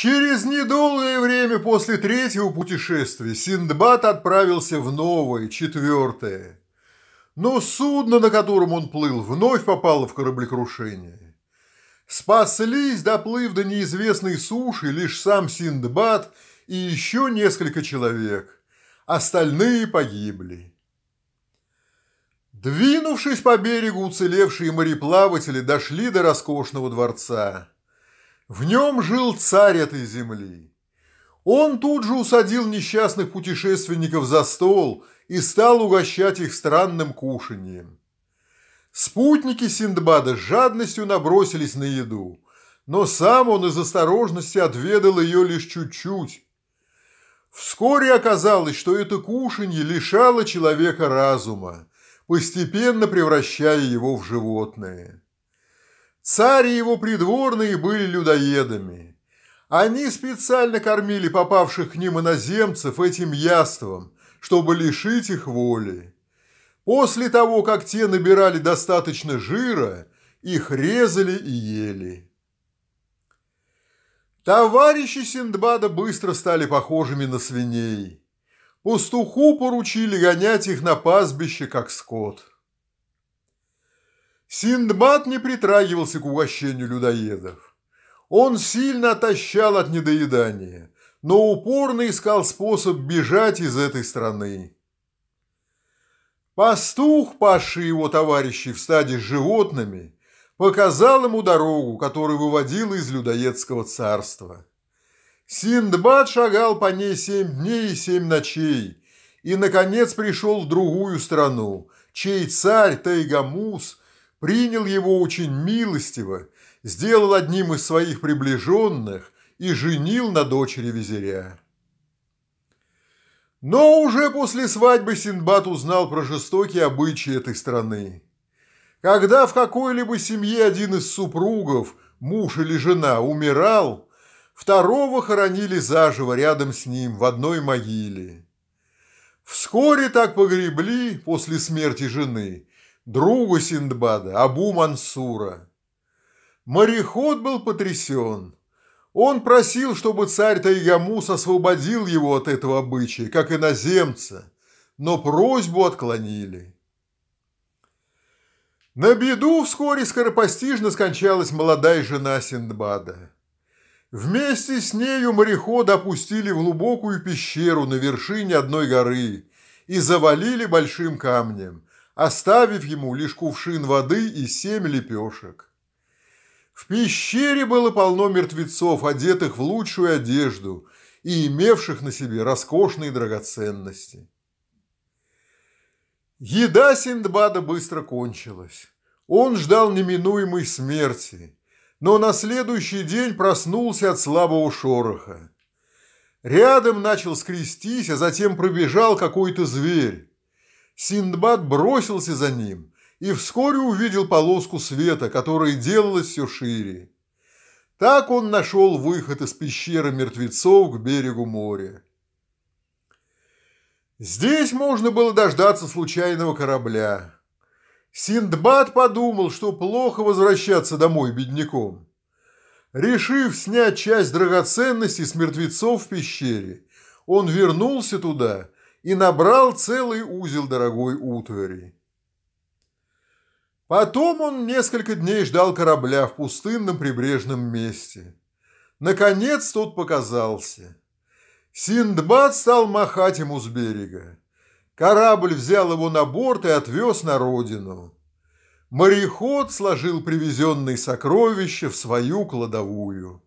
Через недолгое время после третьего путешествия Синдбад отправился в новое, четвертое. Но судно, на котором он плыл, вновь попало в кораблекрушение. Спаслись, доплыв до неизвестной суши, лишь сам Синдбад и еще несколько человек. Остальные погибли. Двинувшись по берегу, уцелевшие мореплаватели дошли до роскошного дворца. В нем жил царь этой земли. Он тут же усадил несчастных путешественников за стол и стал угощать их странным кушанием. Спутники Синдбада с жадностью набросились на еду, но сам он из осторожности отведал ее лишь чуть-чуть. Вскоре оказалось, что это кушанье лишало человека разума, постепенно превращая его в животное. Цари его придворные были людоедами. Они специально кормили попавших к ним иноземцев этим яством, чтобы лишить их воли. После того, как те набирали достаточно жира, их резали и ели. Товарищи Синдбада быстро стали похожими на свиней. Пастуху поручили гонять их на пастбище, как скот. Синдбад не притрагивался к угощению людоедов. Он сильно отощал от недоедания, но упорно искал способ бежать из этой страны. Пастух, пасший его товарищи в стаде с животными, показал ему дорогу, которая выводила из людоедского царства. Синдбад шагал по ней семь дней и семь ночей, и, наконец, пришел в другую страну, чей царь Тайгамус принял его очень милостиво, сделал одним из своих приближенных и женил на дочери визиря. Но уже после свадьбы Синдбад узнал про жестокие обычаи этой страны. Когда в какой-либо семье один из супругов, муж или жена, умирал, второго хоронили заживо рядом с ним в одной могиле. Вскоре так погребли после смерти жены – другу Синдбада, Абу Мансура. Мореход был потрясен. Он просил, чтобы царь Тайгамус освободил его от этого обычая, как иноземца, но просьбу отклонили. На беду вскоре скоропостижно скончалась молодая жена Синдбада. Вместе с нею морехода опустили в глубокую пещеру на вершине одной горы и завалили большим камнем – оставив ему лишь кувшин воды и семь лепешек. В пещере было полно мертвецов, одетых в лучшую одежду и имевших на себе роскошные драгоценности. Еда Синдбада быстро кончилась. Он ждал неминуемой смерти, но на следующий день проснулся от слабого шороха. Рядом начал скрестись, а затем пробежал какой-то зверь. Синдбад бросился за ним и вскоре увидел полоску света, которая делалась все шире. Так он нашел выход из пещеры мертвецов к берегу моря. Здесь можно было дождаться случайного корабля. Синдбад подумал, что плохо возвращаться домой бедняком. Решив снять часть драгоценностей с мертвецов в пещере, он вернулся туда – и набрал целый узел дорогой утвари. Потом он несколько дней ждал корабля в пустынном прибрежном месте. Наконец тот показался. Синдбад стал махать ему с берега. Корабль взял его на борт и отвез на родину. Мореход сложил привезенные сокровища в свою кладовую.